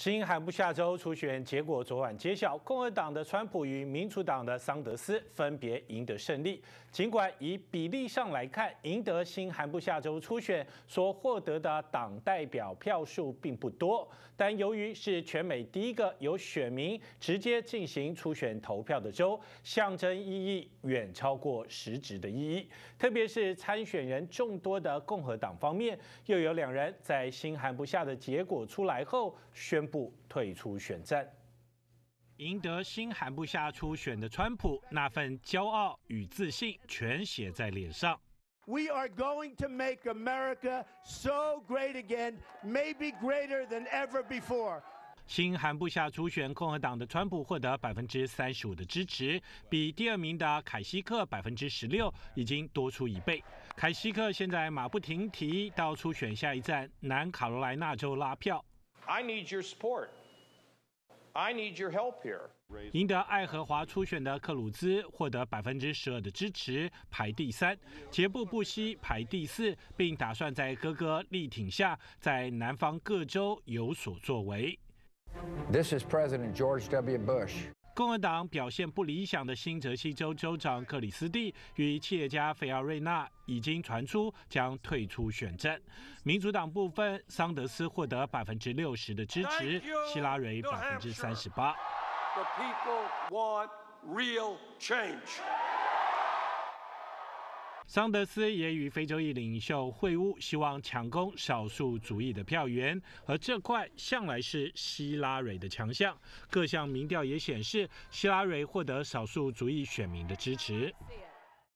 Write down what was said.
新罕布下周初选结果昨晚揭晓，共和党的川普与民主党的桑德斯分别赢得胜利。尽管以比例上来看，赢得新罕布下周初选所获得的党代表票数并不多，但由于是全美第一个由选民直接进行初选投票的州，象征意义远超过实质的意义。特别是参选人众多的共和党方面，又有两人在新罕布下的结果出来后宣。部退出选战，赢得新韩部下初选的川普，那份骄傲与自信全写在脸上。We are going to make America so great again, maybe greater than ever before。新韩部下初选共和党的川普获得百分之三十五的支持，比第二名的凯西克百分之十六已经多出一倍。凯西克现在马不停蹄到初选下一站南卡罗来纳州拉票。I I need need help here. your your support. 赢得爱荷华初选的克鲁兹获得百分之十二的支持，排第三；杰布·布希排第四，并打算在哥哥力挺下，在南方各州有所作为。This is President George W. Bush. 共和党表现不理想的新泽西州州长克里斯蒂与企业家费奥瑞纳已经传出将退出选战。民主党部分，桑德斯获得百分之六十的支持，希拉蕊百分之三十八。桑德斯也与非洲裔领袖会晤，希望抢攻少数族裔的票源，而这块向来是希拉蕊的强项。各项民调也显示，希拉蕊获得少数族裔选民的支持。